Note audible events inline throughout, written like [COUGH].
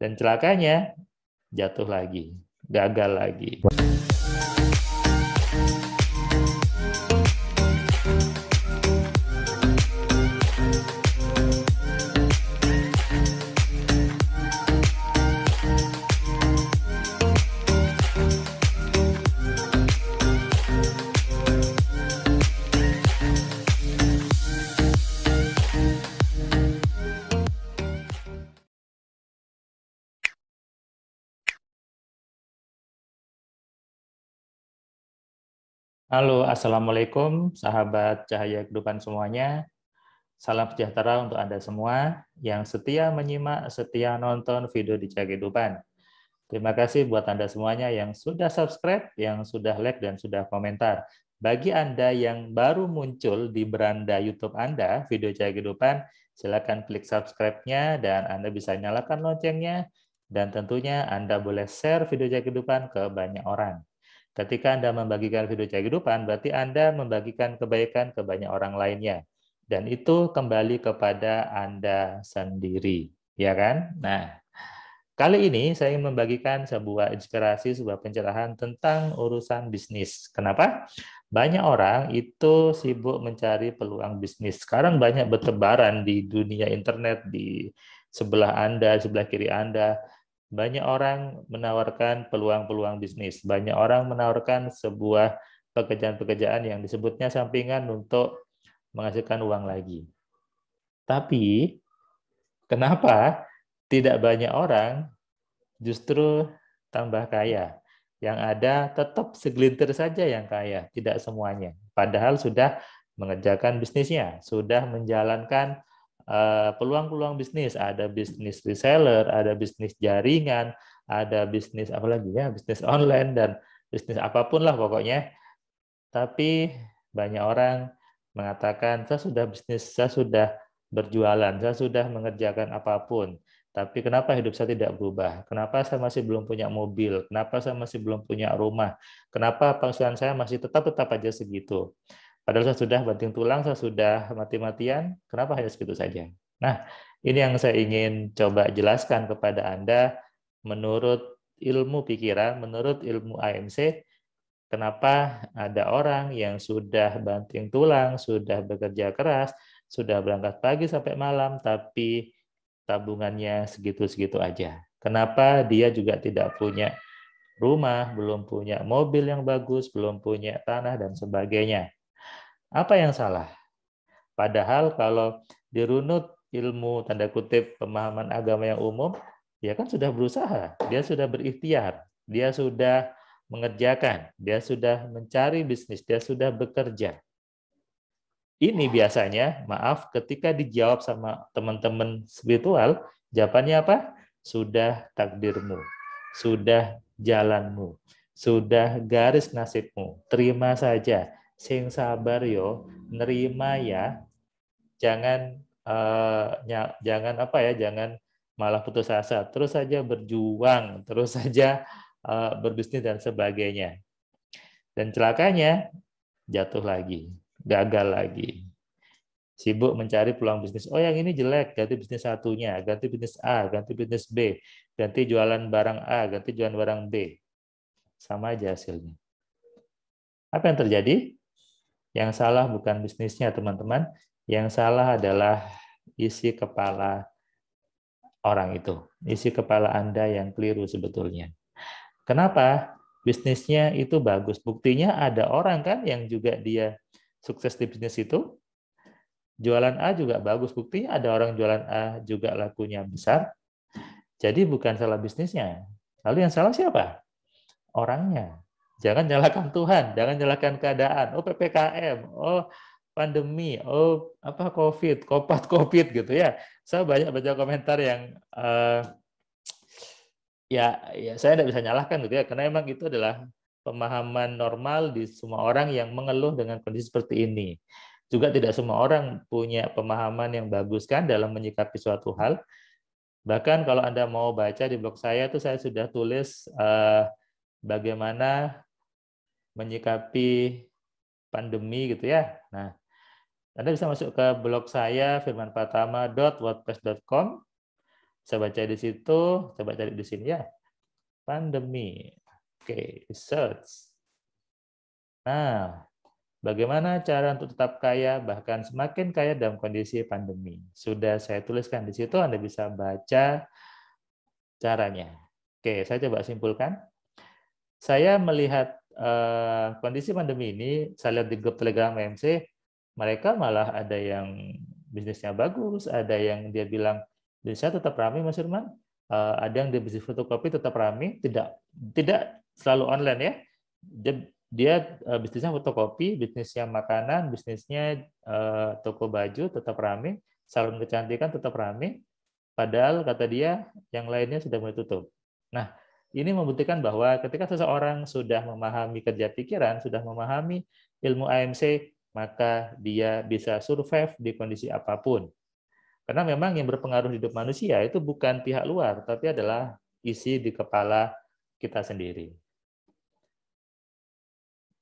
Dan celakanya jatuh lagi, gagal lagi. Halo, Assalamualaikum sahabat cahaya kehidupan semuanya. Salam sejahtera untuk Anda semua yang setia menyimak, setia nonton video di cahaya kehidupan. Terima kasih buat Anda semuanya yang sudah subscribe, yang sudah like, dan sudah komentar. Bagi Anda yang baru muncul di beranda YouTube Anda, video cahaya kehidupan, silakan klik subscribe-nya dan Anda bisa nyalakan loncengnya. Dan tentunya Anda boleh share video cahaya kehidupan ke banyak orang. Ketika Anda membagikan video cahaya kehidupan, berarti Anda membagikan kebaikan ke banyak orang lainnya. Dan itu kembali kepada Anda sendiri, ya kan? Nah, kali ini saya ingin membagikan sebuah inspirasi, sebuah pencerahan tentang urusan bisnis. Kenapa? Banyak orang itu sibuk mencari peluang bisnis. Sekarang banyak bertebaran di dunia internet, di sebelah Anda, sebelah kiri Anda banyak orang menawarkan peluang-peluang bisnis, banyak orang menawarkan sebuah pekerjaan-pekerjaan yang disebutnya sampingan untuk menghasilkan uang lagi. Tapi kenapa tidak banyak orang justru tambah kaya? Yang ada tetap segelintir saja yang kaya, tidak semuanya. Padahal sudah mengerjakan bisnisnya, sudah menjalankan Eh, peluang-peluang bisnis, ada bisnis reseller, ada bisnis jaringan, ada bisnis apa lagi ya, bisnis online dan bisnis apapun lah pokoknya. Tapi banyak orang mengatakan saya sudah bisnis, saya sudah berjualan, saya sudah mengerjakan apapun. Tapi kenapa hidup saya tidak berubah? Kenapa saya masih belum punya mobil? Kenapa saya masih belum punya rumah? Kenapa penghasilan saya masih tetap tetap aja segitu? Padahal saya sudah banting tulang, saya sudah mati-matian, kenapa hanya segitu saja? Nah, ini yang saya ingin coba jelaskan kepada Anda menurut ilmu pikiran, menurut ilmu AMC, kenapa ada orang yang sudah banting tulang, sudah bekerja keras, sudah berangkat pagi sampai malam, tapi tabungannya segitu-segitu aja. Kenapa dia juga tidak punya rumah, belum punya mobil yang bagus, belum punya tanah, dan sebagainya. Apa yang salah? Padahal kalau dirunut ilmu tanda kutip pemahaman agama yang umum, dia kan sudah berusaha, dia sudah berikhtiar, dia sudah mengerjakan, dia sudah mencari bisnis, dia sudah bekerja. Ini biasanya, maaf, ketika dijawab sama teman-teman spiritual, jawabannya apa? Sudah takdirmu, sudah jalanmu, sudah garis nasibmu, terima saja, sing sabar yo, nerima ya. Jangan uh, jangan apa ya, jangan malah putus asa. Terus saja berjuang, terus saja uh, berbisnis dan sebagainya. Dan celakanya jatuh lagi, gagal lagi. Sibuk mencari peluang bisnis. Oh yang ini jelek, ganti bisnis satunya, ganti bisnis A, ganti bisnis B, ganti jualan barang A, ganti jualan barang B. Sama aja hasilnya. Apa yang terjadi? Yang salah bukan bisnisnya, teman-teman. Yang salah adalah isi kepala orang itu. Isi kepala Anda yang keliru sebetulnya. Kenapa? Bisnisnya itu bagus. Buktinya ada orang kan yang juga dia sukses di bisnis itu. Jualan A juga bagus. Buktinya ada orang jualan A juga lakunya besar. Jadi bukan salah bisnisnya. Lalu yang salah siapa? Orangnya. Jangan nyalakan Tuhan, jangan nyalakan keadaan. Oh PPKM, oh pandemi, oh apa COVID, kopat COVID gitu ya. Saya banyak baca komentar yang uh, ya ya saya tidak bisa nyalahkan gitu ya karena emang itu adalah pemahaman normal di semua orang yang mengeluh dengan kondisi seperti ini. Juga tidak semua orang punya pemahaman yang bagus kan dalam menyikapi suatu hal. Bahkan kalau Anda mau baca di blog saya itu saya sudah tulis uh, bagaimana menyikapi pandemi gitu ya. Nah, Anda bisa masuk ke blog saya firmanpatama.wordpress.com, Saya baca di situ, saya baca di sini ya. Pandemi. Oke, okay, search. Nah, Bagaimana cara untuk tetap kaya, bahkan semakin kaya dalam kondisi pandemi? Sudah saya tuliskan di situ, Anda bisa baca caranya. Oke, saya coba simpulkan saya melihat uh, kondisi pandemi ini, saya lihat di grup Telegram MC, mereka malah ada yang bisnisnya bagus, ada yang dia bilang bisnisnya tetap ramai Mas Irman, uh, ada yang dia bisnis fotokopi tetap ramai, tidak tidak selalu online ya. Dia, dia uh, bisnisnya fotokopi, bisnisnya makanan, bisnisnya uh, toko baju tetap ramai, salon kecantikan tetap ramai, padahal kata dia yang lainnya sudah mulai tutup. Nah, ini membuktikan bahwa ketika seseorang sudah memahami kerja pikiran, sudah memahami ilmu AMC, maka dia bisa survive di kondisi apapun. Karena memang yang berpengaruh hidup manusia itu bukan pihak luar, tapi adalah isi di kepala kita sendiri.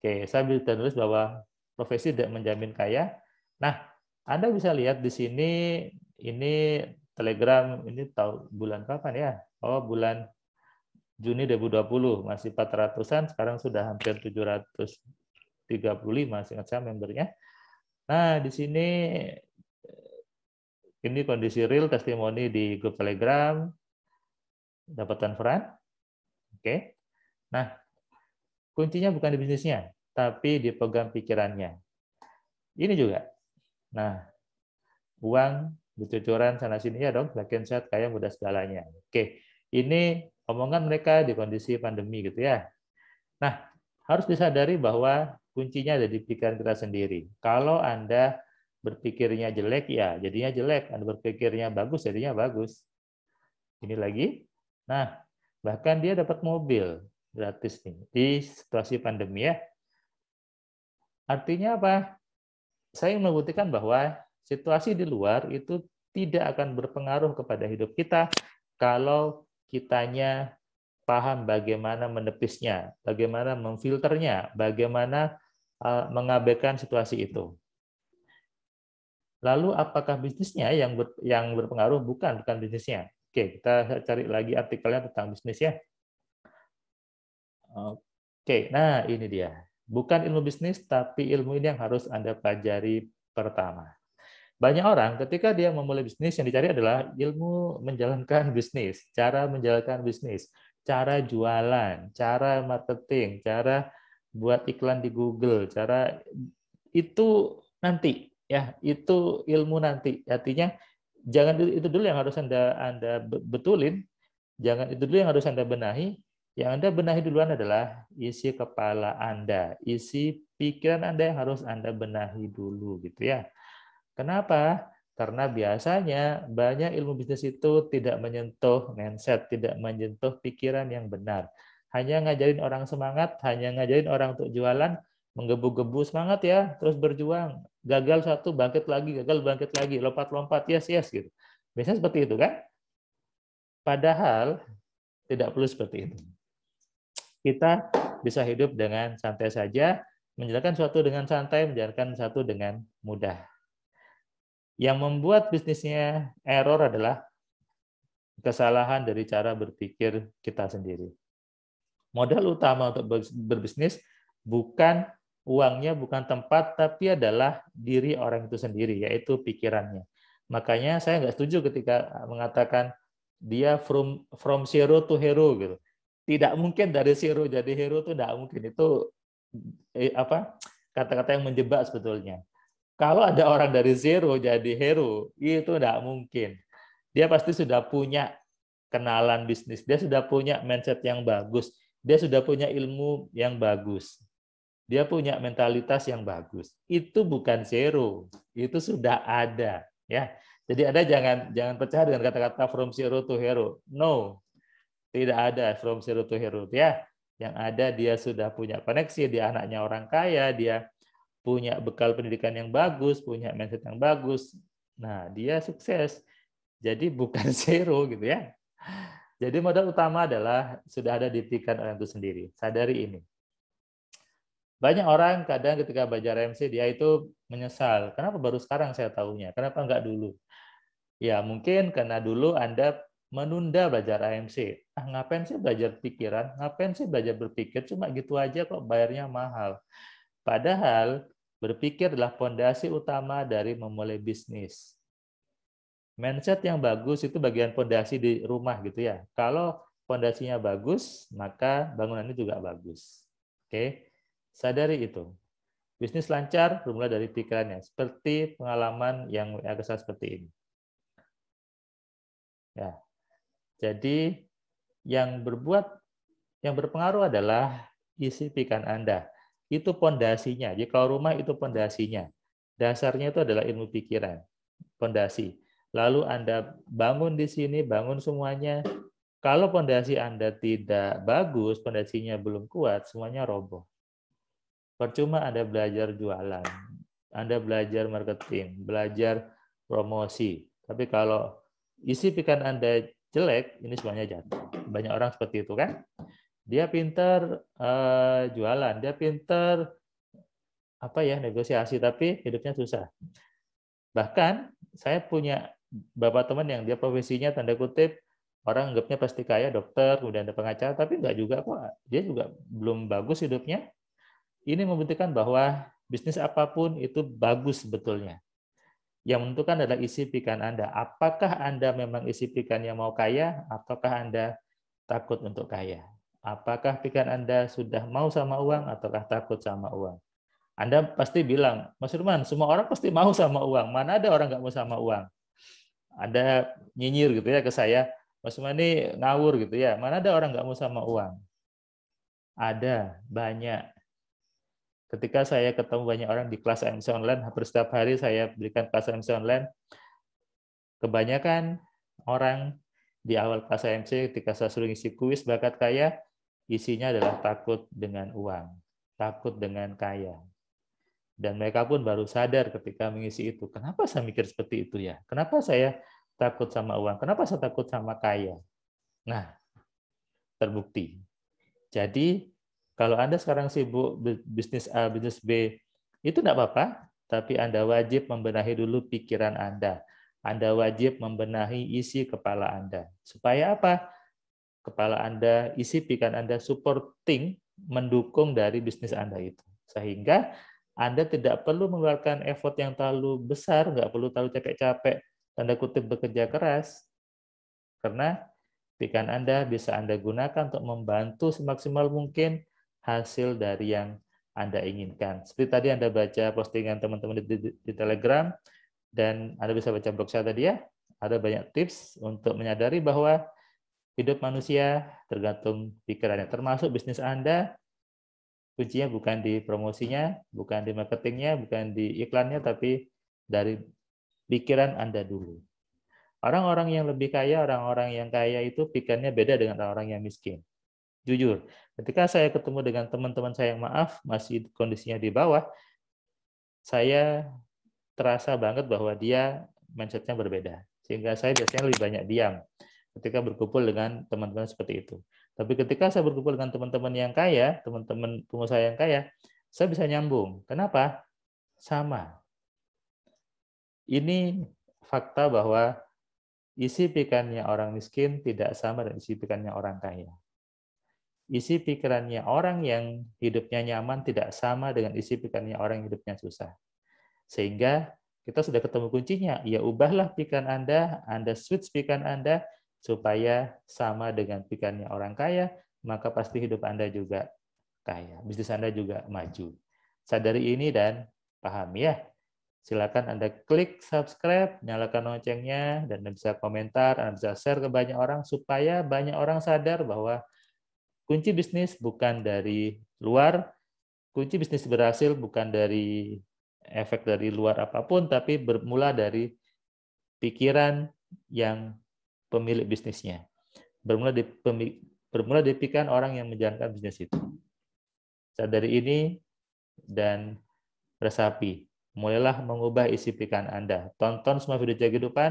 Oke, saya bisa tulis bahwa profesi tidak menjamin kaya. Nah, Anda bisa lihat di sini, ini Telegram, ini tahu bulan kapan ya? Oh, bulan Juni 2020 masih 400-an, sekarang sudah hampir 735 seingat saya membernya. Nah, di sini eh, ini kondisi real testimoni di grup Telegram dapatan Fran. Oke. Okay. Nah, kuncinya bukan di bisnisnya, tapi di pegang pikirannya. Ini juga. Nah, uang bercucuran sana sini ya dong, bagian sehat kaya mudah segalanya. Oke. Okay. Ini omongan mereka di kondisi pandemi gitu ya. Nah, harus disadari bahwa kuncinya ada di pikiran kita sendiri. Kalau Anda berpikirnya jelek ya jadinya jelek, Anda berpikirnya bagus jadinya bagus. Ini lagi. Nah, bahkan dia dapat mobil gratis nih di situasi pandemi ya. Artinya apa? Saya membuktikan bahwa situasi di luar itu tidak akan berpengaruh kepada hidup kita kalau kitanya paham bagaimana menepisnya, bagaimana memfilternya, bagaimana eh, mengabaikan situasi itu. Lalu apakah bisnisnya yang ber, yang berpengaruh? Bukan, bukan bisnisnya. Oke, kita cari lagi artikelnya tentang bisnis ya. Oke, nah ini dia. Bukan ilmu bisnis, tapi ilmu ini yang harus Anda pelajari pertama. Banyak orang ketika dia memulai bisnis yang dicari adalah ilmu menjalankan [LAUGHS] bisnis, cara menjalankan bisnis, cara jualan, cara marketing, cara buat iklan di Google, cara itu nanti ya, itu ilmu nanti. Artinya jangan itu dulu yang harus Anda Anda betulin, jangan itu dulu yang harus Anda benahi. Yang Anda benahi duluan adalah isi kepala Anda, isi pikiran Anda yang harus Anda benahi dulu gitu ya. Kenapa? Karena biasanya banyak ilmu bisnis itu tidak menyentuh mindset, tidak menyentuh pikiran yang benar. Hanya ngajarin orang semangat, hanya ngajarin orang untuk jualan, menggebu-gebu semangat ya, terus berjuang. Gagal satu, bangkit lagi, gagal bangkit lagi, lompat-lompat, yes, yes. gitu. Biasanya seperti itu kan? Padahal tidak perlu seperti itu. Kita bisa hidup dengan santai saja, menjalankan suatu dengan santai, menjalankan satu dengan mudah. Yang membuat bisnisnya error adalah kesalahan dari cara berpikir kita sendiri. Modal utama untuk berbisnis bukan uangnya, bukan tempat, tapi adalah diri orang itu sendiri, yaitu pikirannya. Makanya saya nggak setuju ketika mengatakan dia from from zero to hero gitu. Tidak mungkin dari zero jadi hero itu tidak mungkin. Itu eh, apa kata-kata yang menjebak sebetulnya. Kalau ada orang dari zero jadi hero, itu tidak mungkin. Dia pasti sudah punya kenalan bisnis, dia sudah punya mindset yang bagus, dia sudah punya ilmu yang bagus, dia punya mentalitas yang bagus. Itu bukan zero, itu sudah ada. Ya, jadi ada jangan jangan pecah dengan kata-kata from zero to hero. No, tidak ada from zero to hero. Ya, yang ada dia sudah punya koneksi, dia anaknya orang kaya, dia punya bekal pendidikan yang bagus, punya mindset yang bagus, nah dia sukses. Jadi [LAUGHS] bukan zero gitu ya. Jadi modal utama adalah sudah ada didikan orang itu sendiri. Sadari ini. Banyak orang kadang ketika belajar MC dia itu menyesal. Kenapa baru sekarang saya tahunya? Kenapa enggak dulu? Ya mungkin karena dulu Anda menunda belajar AMC. Ah, ngapain sih belajar pikiran? Ngapain sih belajar berpikir? Cuma gitu aja kok bayarnya mahal. Padahal berpikir adalah fondasi utama dari memulai bisnis. Mindset yang bagus itu bagian fondasi di rumah gitu ya. Kalau fondasinya bagus, maka bangunannya juga bagus. Oke. Sadari itu. Bisnis lancar bermula dari pikirannya, seperti pengalaman yang agak seperti ini. Ya. Jadi yang berbuat yang berpengaruh adalah isi pikiran Anda itu pondasinya. Jadi kalau rumah itu pondasinya. Dasarnya itu adalah ilmu pikiran, pondasi. Lalu Anda bangun di sini, bangun semuanya. Kalau pondasi Anda tidak bagus, pondasinya belum kuat, semuanya roboh. Percuma Anda belajar jualan, Anda belajar marketing, belajar promosi. Tapi kalau isi pikiran Anda jelek, ini semuanya jatuh. Banyak orang seperti itu kan? dia pinter uh, jualan, dia pinter apa ya negosiasi, tapi hidupnya susah. Bahkan saya punya bapak teman yang dia profesinya tanda kutip orang anggapnya pasti kaya dokter, kemudian ada pengacara, tapi nggak juga kok. Dia juga belum bagus hidupnya. Ini membuktikan bahwa bisnis apapun itu bagus sebetulnya. Yang menentukan adalah isi pikiran Anda. Apakah Anda memang isi pikirannya mau kaya, ataukah Anda takut untuk kaya? apakah pikiran Anda sudah mau sama uang ataukah takut sama uang? Anda pasti bilang, Mas Irman, semua orang pasti mau sama uang. Mana ada orang nggak mau sama uang? Anda nyinyir gitu ya ke saya, Mas Irman ini ngawur gitu ya. Mana ada orang nggak mau sama uang? Ada, banyak. Ketika saya ketemu banyak orang di kelas MC online, hampir setiap hari saya berikan kelas MC online, kebanyakan orang di awal kelas MC ketika saya suruh ngisi kuis bakat kaya, Isinya adalah takut dengan uang, takut dengan kaya. Dan mereka pun baru sadar ketika mengisi itu. Kenapa saya mikir seperti itu ya? Kenapa saya takut sama uang? Kenapa saya takut sama kaya? Nah, terbukti. Jadi kalau Anda sekarang sibuk bisnis A, bisnis B, itu tidak apa-apa, tapi Anda wajib membenahi dulu pikiran Anda. Anda wajib membenahi isi kepala Anda. Supaya apa? kepala Anda, isi pikiran Anda supporting mendukung dari bisnis Anda itu. Sehingga Anda tidak perlu mengeluarkan effort yang terlalu besar, nggak perlu terlalu capek-capek, tanda kutip bekerja keras, karena pikiran Anda bisa Anda gunakan untuk membantu semaksimal mungkin hasil dari yang Anda inginkan. Seperti tadi Anda baca postingan teman-teman di, di, di Telegram, dan Anda bisa baca blog saya tadi ya, ada banyak tips untuk menyadari bahwa hidup manusia tergantung pikirannya. Termasuk bisnis Anda, kuncinya bukan di promosinya, bukan di marketingnya, bukan di iklannya, tapi dari pikiran Anda dulu. Orang-orang yang lebih kaya, orang-orang yang kaya itu pikirannya beda dengan orang-orang yang miskin. Jujur, ketika saya ketemu dengan teman-teman saya yang maaf, masih kondisinya di bawah, saya terasa banget bahwa dia mindsetnya berbeda. Sehingga saya biasanya lebih banyak diam ketika berkumpul dengan teman-teman seperti itu. Tapi ketika saya berkumpul dengan teman-teman yang kaya, teman-teman pengusaha yang kaya, saya bisa nyambung. Kenapa? Sama. Ini fakta bahwa isi pikirannya orang miskin tidak sama dengan isi pikirannya orang kaya. Isi pikirannya orang yang hidupnya nyaman tidak sama dengan isi pikirannya orang yang hidupnya susah. Sehingga kita sudah ketemu kuncinya. Ya ubahlah pikiran Anda, Anda switch pikiran Anda supaya sama dengan pikirannya orang kaya, maka pasti hidup Anda juga kaya, bisnis Anda juga maju. Sadari ini dan pahami ya. Silakan Anda klik subscribe, nyalakan loncengnya, dan Anda bisa komentar, Anda bisa share ke banyak orang supaya banyak orang sadar bahwa kunci bisnis bukan dari luar, kunci bisnis berhasil bukan dari efek dari luar apapun, tapi bermula dari pikiran yang pemilik bisnisnya. Bermula, di, pemilik, bermula pikiran orang yang menjalankan bisnis itu. Sadari ini dan resapi. Mulailah mengubah isi pikiran Anda. Tonton semua video jaga kehidupan,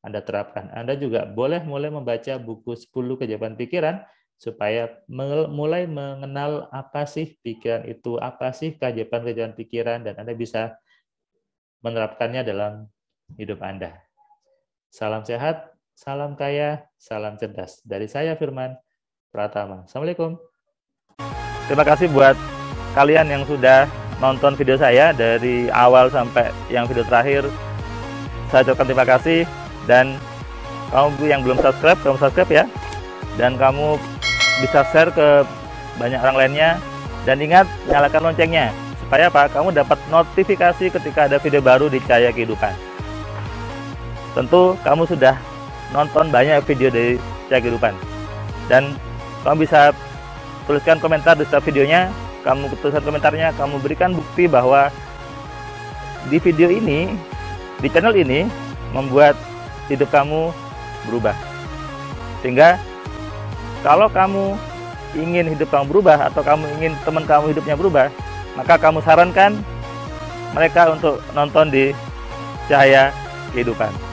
Anda terapkan. Anda juga boleh mulai membaca buku 10 kejawaban pikiran supaya mulai mengenal apa sih pikiran itu, apa sih keajaiban kejadian pikiran, dan Anda bisa menerapkannya dalam hidup Anda. Salam sehat, salam kaya, salam cerdas. Dari saya Firman Pratama. Assalamualaikum. Terima kasih buat kalian yang sudah nonton video saya dari awal sampai yang video terakhir. Saya ucapkan terima kasih dan kamu yang belum subscribe, kamu subscribe ya. Dan kamu bisa share ke banyak orang lainnya. Dan ingat, nyalakan loncengnya. Supaya apa? Kamu dapat notifikasi ketika ada video baru di Cahaya Kehidupan. Tentu kamu sudah nonton banyak video dari Cahaya kehidupan dan kamu bisa tuliskan komentar di setiap videonya kamu tuliskan komentarnya kamu berikan bukti bahwa di video ini di channel ini membuat hidup kamu berubah sehingga kalau kamu ingin hidup kamu berubah atau kamu ingin teman kamu hidupnya berubah maka kamu sarankan mereka untuk nonton di cahaya kehidupan